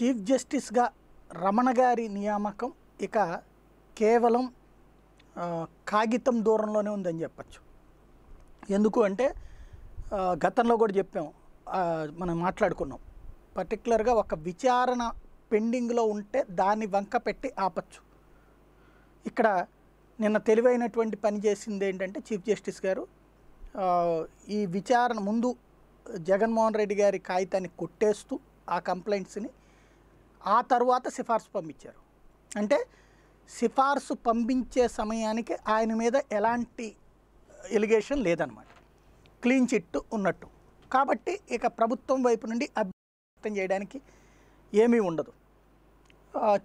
chief జస్టిస్గా Ramana గారి నియామకం ఇక కేవలం కాగితం దూరంలోనే ఉందని చెప్పచ్చు ఎందుకు అంటే గతంలో కూడా చెప్పాం మనం మాట్లాడుకున్నాం పర్టికులర్గా ఒక విచారణ పెండింగ్లో ఉంటే దాన్ని వంక పెట్టి ఆపచ్చు ఇక్కడ నిన్న తెలివైనటువంటి పని చేసింది ఏంటంటే చీఫ్ జస్టిస్ గారు ఈ విచారణ ముందు జగన్మోహన్ రెడ్డి గారి కాగితాన్ని కొట్టేస్తూ ఆ కంప్లైంట్స్ని ఆ తర్వాత సిఫార్సు పంపించారు అంటే సిఫార్సు పంపించే సమయానికి ఆయన మీద ఎలాంటి ఎలిగేషన్ లేదనమాట క్లీన్ చిట్ ఉన్నట్టు కాబట్టి ఇక ప్రభుత్వం వైపు నుండి అభ్యర్థం చేయడానికి ఏమీ ఉండదు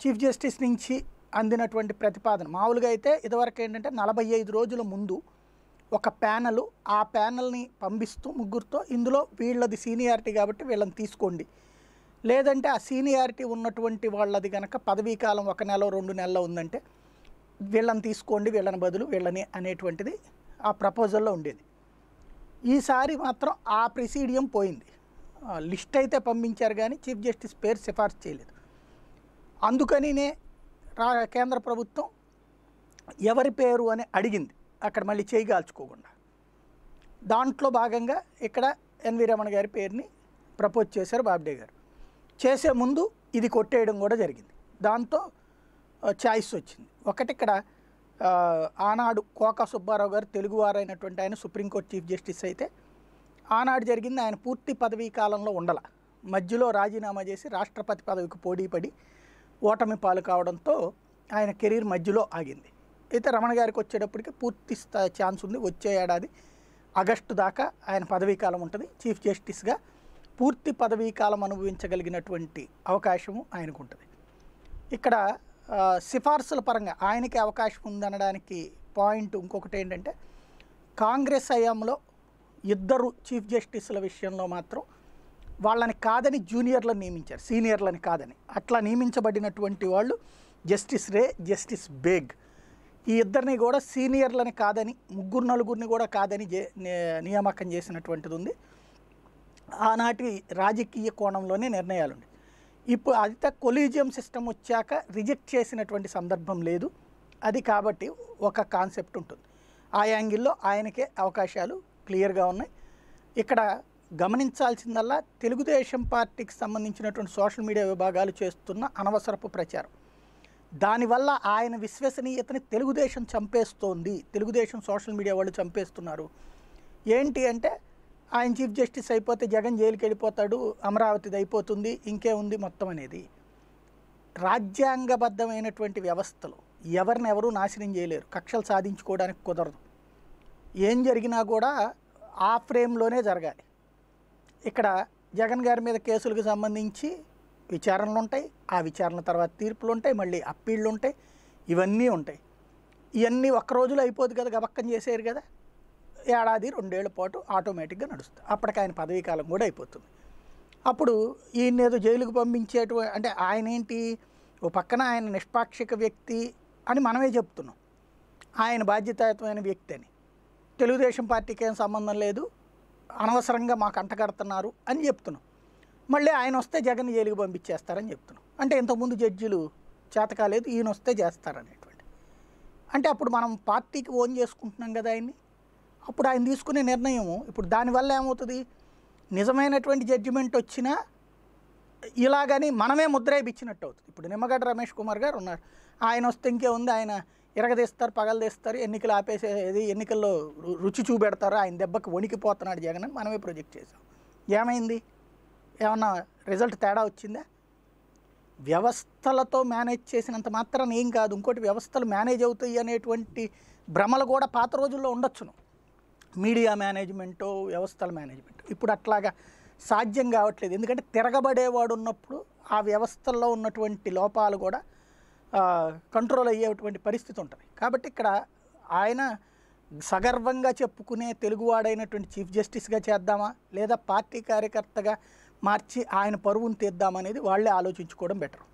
చీఫ్ జస్టిస్ నుంచి అందినటువంటి ప్రతిపాదన మామూలుగా అయితే ఇదివరకు ఏంటంటే నలభై ఐదు రోజుల ముందు ఒక ప్యానల్ ఆ ప్యానల్ని పంపిస్తూ ముగ్గురితో ఇందులో వీళ్ళది సీనియారిటీ కాబట్టి వీళ్ళని తీసుకోండి లేదంటే ఆ సీనియారిటీ ఉన్నటువంటి వాళ్ళది కనుక పదవీ కాలం ఒక నెల రెండు నెలలు ఉందంటే వీళ్ళని తీసుకోండి వీళ్ళని బదులు వీళ్ళని అనేటువంటిది ఆ ప్రపోజల్లో ఉండేది ఈసారి మాత్రం ఆ ప్రిసీడియం పోయింది లిస్ట్ అయితే పంపించారు కానీ చీఫ్ జస్టిస్ పేరు సిఫార్సు చేయలేదు అందుకనినే రా కేంద్ర ప్రభుత్వం ఎవరి పేరు అని అడిగింది అక్కడ మళ్ళీ చేయగాల్చుకోకుండా దాంట్లో భాగంగా ఇక్కడ ఎన్వి రమణ గారి పేరుని ప్రపోజ్ చేశారు బాబ్డే గారు చేసే ముందు ఇది కొట్టేయడం కూడా జరిగింది దాంతో ఛాయిస్ వచ్చింది ఒకటి ఇక్కడ ఆనాడు కోకా సుబ్బారావు గారు తెలుగువారైనటువంటి ఆయన సుప్రీంకోర్టు చీఫ్ జస్టిస్ అయితే ఆనాడు జరిగింది ఆయన పూర్తి పదవీ కాలంలో ఉండాల మధ్యలో రాజీనామా చేసి రాష్ట్రపతి పదవికి పోటీపడి ఓటమి పాలు కావడంతో ఆయన కెరీర్ మధ్యలో ఆగింది అయితే రమణ గారికి వచ్చేటప్పటికి పూర్తి ఛాన్స్ ఉంది వచ్చే ఏడాది ఆగస్టు దాకా ఆయన పదవీకాలం ఉంటుంది చీఫ్ జస్టిస్గా పూర్తి పదవీ కాలం అనుభవించగలిగినటువంటి అవకాశము ఆయనకు ఉంటుంది ఇక్కడ సిఫార్సుల పరంగా ఆయనకి అవకాశం ఉందనడానికి పాయింట్ ఇంకొకటి ఏంటంటే కాంగ్రెస్ హయాంలో ఇద్దరు చీఫ్ జస్టిస్ల విషయంలో మాత్రం వాళ్ళని కాదని జూనియర్లను నియమించారు సీనియర్లని కాదని అట్లా నియమించబడినటువంటి వాళ్ళు జస్టిస్ రే జస్టిస్ బేగ్ ఈ ఇద్దరిని కూడా సీనియర్లని కాదని ముగ్గురు నలుగురిని కూడా కాదని నియామకం చేసినటువంటిది ఉంది ఆనాటి రాజకీయ కోణంలోనే నిర్ణయాలు ఉన్నాయి ఇప్పుడు అదిత కొలీజియం సిస్టమ్ వచ్చాక రిజెక్ట్ చేసినటువంటి సందర్భం లేదు అది కాబట్టి ఒక కాన్సెప్ట్ ఉంటుంది ఆ యాంగిల్లో ఆయనకే అవకాశాలు క్లియర్గా ఉన్నాయి ఇక్కడ గమనించాల్సిందల్లా తెలుగుదేశం పార్టీకి సంబంధించినటువంటి సోషల్ మీడియా విభాగాలు చేస్తున్న అనవసరపు ప్రచారం దానివల్ల ఆయన విశ్వసనీయతని తెలుగుదేశం చంపేస్తోంది తెలుగుదేశం సోషల్ మీడియా వాళ్ళు చంపేస్తున్నారు ఏంటి అంటే ఆయన చీఫ్ జస్టిస్ అయిపోతే జగన్ జైలుకి వెళ్ళిపోతాడు అమరావతిది అయిపోతుంది ఇంకే ఉంది మొత్తం అనేది రాజ్యాంగబద్ధమైనటువంటి వ్యవస్థలు ఎవరిని ఎవరు నాశనం చేయలేరు కక్షలు సాధించుకోవడానికి కుదరదు ఏం జరిగినా కూడా ఆ ఫ్రేమ్లోనే జరగాలి ఇక్కడ జగన్ గారి మీద కేసులకు సంబంధించి విచారణలు ఉంటాయి ఆ విచారణ తర్వాత తీర్పులు ఉంటాయి మళ్ళీ అప్పీళ్ళు ఉంటాయి ఇవన్నీ ఉంటాయి ఇవన్నీ ఒక్క రోజులో అయిపోదు కదా గబక్కం చేసేరు కదా ఏడాది రెండేళ్ల పాటు ఆటోమేటిక్గా నడుస్తుంది అప్పటికి ఆయన పదవీకాలం కూడా అయిపోతుంది అప్పుడు ఈయన ఏదో జైలుకు పంపించేటు అంటే ఆయన ఏంటి ఓ పక్కన ఆయన నిష్పాక్షిక వ్యక్తి అని మనమే చెప్తున్నాం ఆయన బాధ్యతాయుతమైన వ్యక్తి అని తెలుగుదేశం పార్టీకి ఏం సంబంధం లేదు అనవసరంగా మాకు అంటగడుతున్నారు అని చెప్తున్నాం మళ్ళీ ఆయన వస్తే జగన్ జైలుకి పంపించేస్తారని చెప్తున్నాం అంటే ఇంతకుముందు జడ్జిలు చేతకాలేదు ఈయన వస్తే చేస్తారనేటువంటి అంటే అప్పుడు మనం పార్టీకి ఓన్ చేసుకుంటున్నాం కదా ఆయన్ని అప్పుడు ఆయన తీసుకునే నిర్ణయం ఇప్పుడు దానివల్ల ఏమవుతుంది నిజమైనటువంటి జడ్జిమెంట్ వచ్చినా ఇలాగని మనమే ముద్ర ఇచ్చినట్టు అవుతుంది ఇప్పుడు నిమ్మగడ్డ రమేష్ కుమార్ గారు ఉన్నారు ఆయన వస్తే ఇంకే ఉంది ఆయన ఇరగదీస్తారు పగలదీస్తారు ఎన్నికలు ఆపేసేది ఎన్నికల్లో రుచి చూపెడతారు ఆయన దెబ్బకి వణికిపోతున్నాడు జగన్ అని మనమే ప్రొజెక్ట్ చేసాం ఏమైంది ఏమన్నా రిజల్ట్ తేడా వచ్చిందా వ్యవస్థలతో మేనేజ్ చేసినంత మాత్రాన్ని ఏం కాదు ఇంకోటి వ్యవస్థలు మేనేజ్ అవుతాయి అనేటువంటి భ్రమలు కూడా పాత రోజుల్లో ఉండొచ్చును మీడియా మేనేజ్మెంటో వ్యవస్థల మేనేజ్మెంట్ ఇప్పుడు అట్లాగా సాధ్యం కావట్లేదు ఎందుకంటే తిరగబడేవాడు ఉన్నప్పుడు ఆ వ్యవస్థల్లో ఉన్నటువంటి లోపాలు కూడా కంట్రోల్ అయ్యేటువంటి పరిస్థితి ఉంటుంది కాబట్టి ఇక్కడ ఆయన సగర్వంగా చెప్పుకునే తెలుగువాడైనటువంటి చీఫ్ జస్టిస్గా చేద్దామా లేదా పార్టీ కార్యకర్తగా మార్చి ఆయన పరువును తీద్దామనేది వాళ్ళే ఆలోచించుకోవడం బెటర్